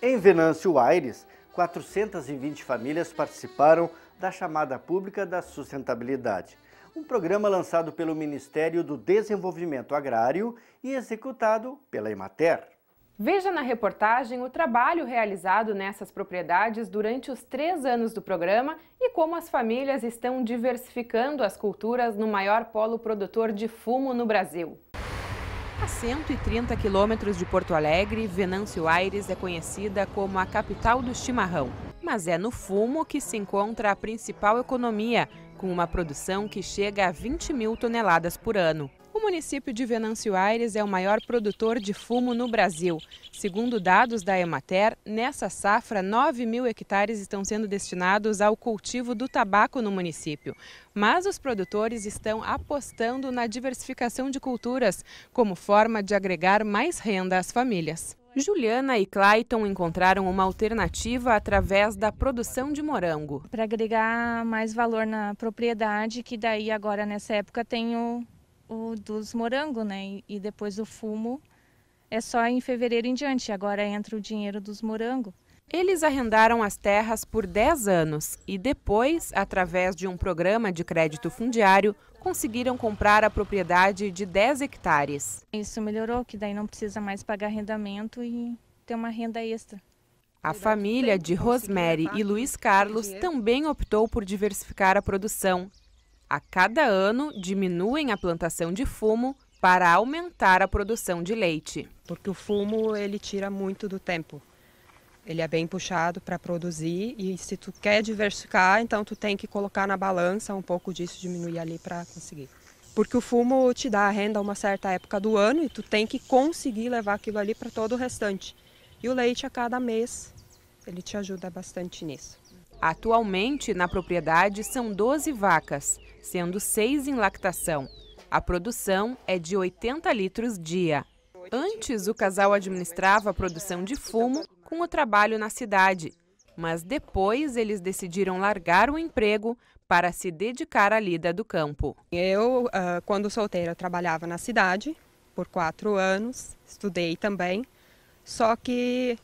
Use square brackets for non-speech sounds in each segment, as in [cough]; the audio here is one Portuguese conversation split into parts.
Em Venâncio Aires, 420 famílias participaram da chamada pública da sustentabilidade, um programa lançado pelo Ministério do Desenvolvimento Agrário e executado pela Emater. Veja na reportagem o trabalho realizado nessas propriedades durante os três anos do programa e como as famílias estão diversificando as culturas no maior polo produtor de fumo no Brasil. 130 quilômetros de Porto Alegre, Venâncio Aires é conhecida como a capital do chimarrão. Mas é no fumo que se encontra a principal economia, com uma produção que chega a 20 mil toneladas por ano. O município de Venâncio Aires é o maior produtor de fumo no Brasil. Segundo dados da Emater, nessa safra, 9 mil hectares estão sendo destinados ao cultivo do tabaco no município. Mas os produtores estão apostando na diversificação de culturas como forma de agregar mais renda às famílias. Juliana e Clayton encontraram uma alternativa através da produção de morango. Para agregar mais valor na propriedade, que daí agora nessa época tenho o dos morangos, né? E depois o fumo é só em fevereiro em diante, agora entra o dinheiro dos morangos. Eles arrendaram as terras por 10 anos e depois, através de um programa de crédito fundiário, conseguiram comprar a propriedade de 10 hectares. Isso melhorou, que daí não precisa mais pagar arrendamento e ter uma renda extra. A família de Rosemary e Luiz Carlos também optou por diversificar a produção a cada ano diminuem a plantação de fumo para aumentar a produção de leite. Porque o fumo ele tira muito do tempo. Ele é bem puxado para produzir e se tu quer diversificar, então tu tem que colocar na balança um pouco disso, diminuir ali para conseguir. Porque o fumo te dá a renda a uma certa época do ano e tu tem que conseguir levar aquilo ali para todo o restante. E o leite a cada mês, ele te ajuda bastante nisso. Atualmente, na propriedade, são 12 vacas sendo seis em lactação. A produção é de 80 litros dia. Antes, o casal administrava a produção de fumo com o trabalho na cidade, mas depois eles decidiram largar o emprego para se dedicar à lida do campo. Eu, ah, quando solteira, trabalhava na cidade por quatro anos, estudei também, só que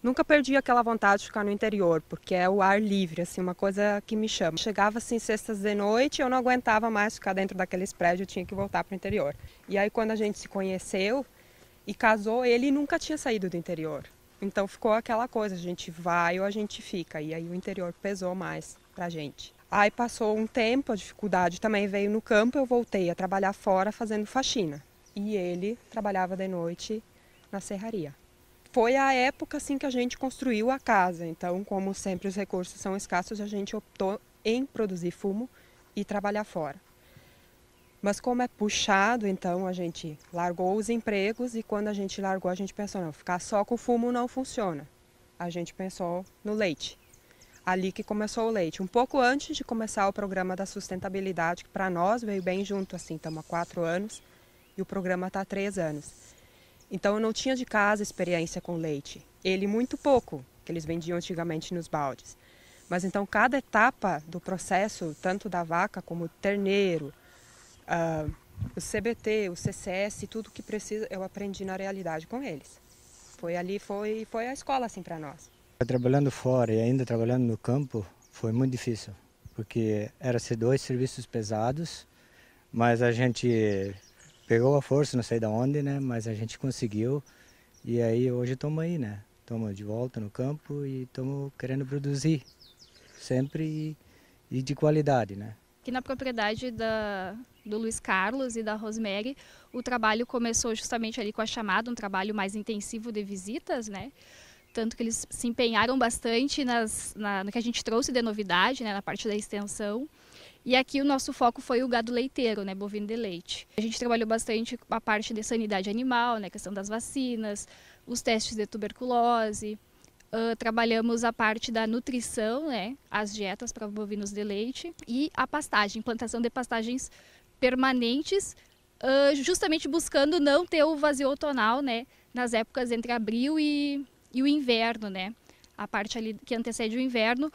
Nunca perdi aquela vontade de ficar no interior, porque é o ar livre, assim, uma coisa que me chama. Chegava assim sextas de noite, eu não aguentava mais ficar dentro daqueles prédios, eu tinha que voltar para o interior. E aí quando a gente se conheceu e casou, ele nunca tinha saído do interior. Então ficou aquela coisa, a gente vai ou a gente fica. E aí o interior pesou mais pra gente. Aí passou um tempo, a dificuldade também veio no campo, eu voltei a trabalhar fora fazendo faxina. E ele trabalhava de noite na serraria foi a época assim que a gente construiu a casa. Então, como sempre os recursos são escassos, a gente optou em produzir fumo e trabalhar fora. Mas como é puxado, então a gente largou os empregos e quando a gente largou, a gente pensou, não, ficar só com fumo não funciona. A gente pensou no leite. Ali que começou o leite, um pouco antes de começar o programa da sustentabilidade, que para nós veio bem junto, assim, estamos há quatro anos e o programa está há três anos. Então eu não tinha de casa experiência com leite. Ele muito pouco, que eles vendiam antigamente nos baldes. Mas então cada etapa do processo, tanto da vaca como do terneiro, uh, o CBT, o CCS, tudo que precisa, eu aprendi na realidade com eles. Foi ali, foi, foi a escola assim para nós. Trabalhando fora e ainda trabalhando no campo foi muito difícil, porque era ser dois serviços pesados, mas a gente pegou a força, não sei de onde, né? Mas a gente conseguiu. E aí hoje estamos aí, né? Estamos de volta no campo e estamos querendo produzir sempre e, e, de qualidade, né? Aqui na propriedade da, do Luiz Carlos e da Rosemary, o trabalho começou justamente ali com a chamada, um trabalho mais intensivo de visitas, né? Tanto que eles se empenharam bastante nas, na, no que a gente trouxe de novidade, né? Na parte da extensão. E aqui o nosso foco foi o gado leiteiro, né, bovino de leite. A gente trabalhou bastante a parte de sanidade animal, né, questão das vacinas, os testes de tuberculose. Uh, trabalhamos a parte da nutrição, né, as dietas para bovinos de leite e a pastagem, plantação de pastagens permanentes, uh, justamente buscando não ter o vazio outonal, né, nas épocas entre abril e, e o inverno, né, a parte ali que antecede o inverno,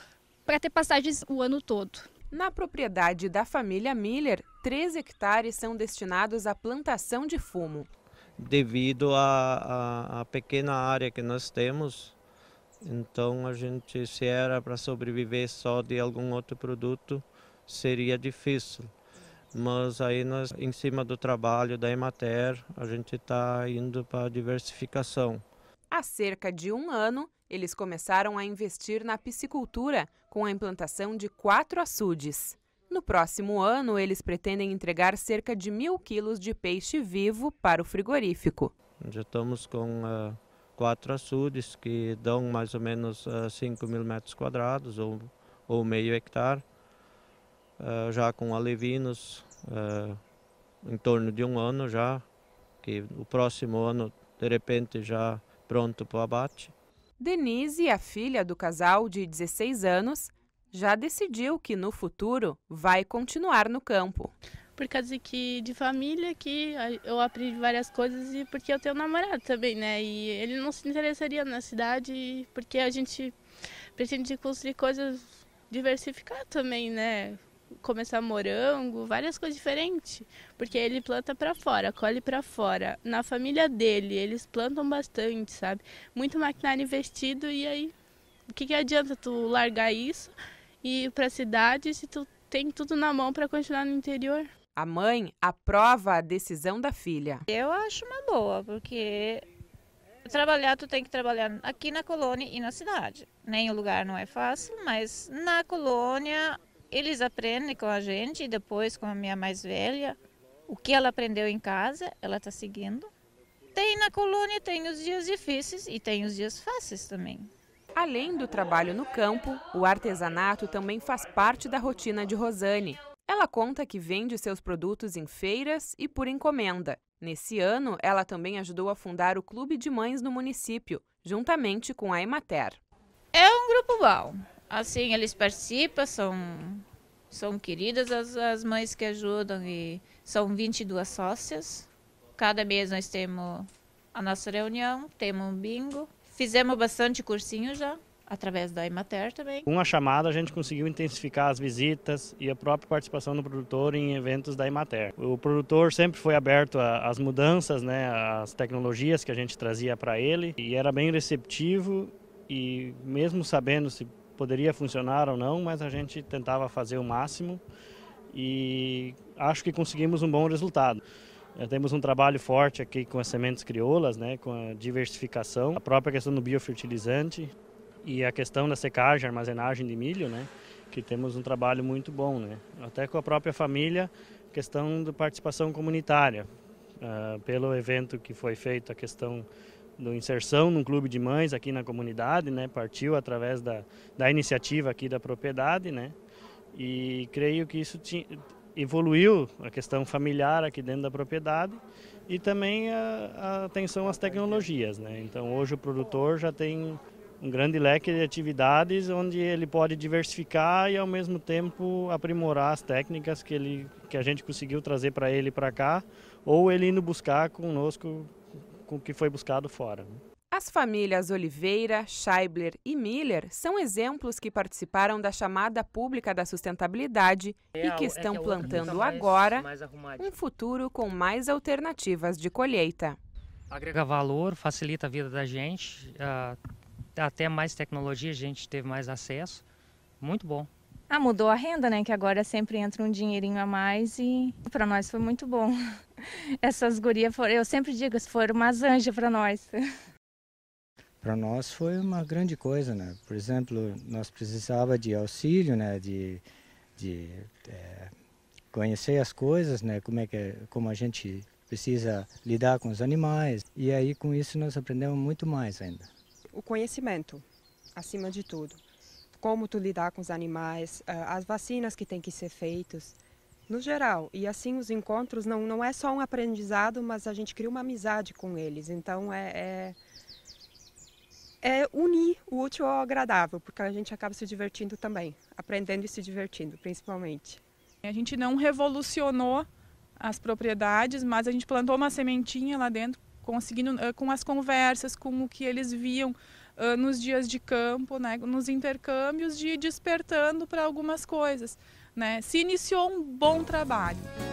para ter pastagens o ano todo. Na propriedade da família Miller, três hectares são destinados à plantação de fumo. Devido à pequena área que nós temos, então a gente, se era para sobreviver só de algum outro produto, seria difícil. Mas aí nós, em cima do trabalho da Emater, a gente está indo para a diversificação. Há cerca de um ano, eles começaram a investir na piscicultura, com a implantação de quatro açudes. No próximo ano, eles pretendem entregar cerca de mil quilos de peixe vivo para o frigorífico. Já estamos com uh, quatro açudes que dão mais ou menos uh, ah, 5 mil metros quadrados ou, ou meio hectare, uh, já com alevinos uh, em torno de um ano já, que o próximo ano de repente já pronto para o abate. Denise, a filha do casal de 16 anos, já decidiu que no futuro vai continuar no campo. Por causa que de família que eu aprendi várias coisas e porque eu tenho um namorado também, né? E ele não se interessaria na cidade porque a gente pretende construir coisas diversificar também, né? começar morango, várias coisas diferentes, porque ele planta para fora, colhe para fora. Na família dele, eles plantam bastante, sabe? Muito maquinário investido e aí o que, que adianta tu largar isso e ir para cidade se tu tem tudo na mão para continuar no interior? A mãe aprova a decisão da filha. Eu acho uma boa, porque trabalhar tu tem que trabalhar aqui na colônia e na cidade. Nem o lugar não é fácil, mas na colônia eles aprendem com a gente e depois com a minha mais velha. O que ela aprendeu em casa, ela está seguindo. Tem na colônia, tem os dias difíceis e tem os dias fáceis também. Além do trabalho no campo, o artesanato também faz parte da rotina de Rosane. Ela conta que vende seus produtos em feiras e por encomenda. Nesse ano, ela também ajudou a fundar o Clube de Mães no município, juntamente com a Emater. É um grupo bom assim, eles participam, são, são queridas as, as mães que ajudam e são 22 sócias. Cada mês nós temos a nossa reunião, temos um bingo. Fizemos bastante cursinho já, através da Imater também. Com a chamada, a gente conseguiu intensificar as visitas e a própria participação do produtor em eventos da Imater. O produtor sempre foi aberto às mudanças, né, às tecnologias que a gente trazia para ele e era bem receptivo e mesmo sabendo se poderia funcionar ou não, mas a gente tentava fazer o máximo e acho que conseguimos um bom resultado. Já eh, temos um trabalho forte aqui com as sementes crioulas, né, com a diversificação, a própria questão do biofertilizante e a questão da secagem, armazenagem de milho, né, que temos um trabalho muito bom, né, até com a própria família, questão da participação comunitária, uh, pelo evento que foi feito, a questão do inserção num clube de mães aqui na comunidade, né? Partiu através da, da iniciativa aqui da propriedade, né? E creio que isso evoluiu a questão familiar aqui dentro da propriedade e também a, a atenção às tecnologias, né? Então hoje o produtor já tem um grande leque de atividades onde ele pode diversificar e ao mesmo tempo aprimorar as técnicas que, ele, que a gente conseguiu trazer para ele para cá ou ele indo buscar conosco com o que foi buscado fora. Né? As famílias Oliveira, Scheibler e Miller são exemplos que participaram da chamada pública da sustentabilidade é, e que é estão é que plantando mais, agora mais um futuro com mais alternativas de colheita. Agrega valor, facilita a vida da gente, ah, até mais tecnologia, a gente teve mais acesso. Muito bom. Ah, mudou a renda, né? Que agora sempre entra um dinheirinho a mais e para nós foi muito bom. [laughs] Essas gurias foram, eu sempre digo, foram umas anjas para nós. Para nós foi uma grande coisa, né? Por exemplo, nós precisava de auxílio, né? De, de é, conhecer as coisas, né? Como é que é, como a gente precisa lidar com os animais. E aí com isso nós aprendemos muito mais ainda. O conhecimento, acima de tudo como tu lidar com os animais, ah, as vacinas que têm que ser feitas, no geral. E assim os encontros não, não é só um aprendizado, mas a gente cria uma amizade com eles. Então é, é, é unir o útil ao agradável, porque a gente acaba se divertindo também, aprendendo e se divertindo, principalmente. A gente não revolucionou as propriedades, mas a gente plantou uma sementinha lá dentro, conseguindo ah, com as conversas, com o que eles viam, nos dias de campo, né, nos intercâmbios, de ir despertando para algumas coisas. Né? Se iniciou um bom trabalho.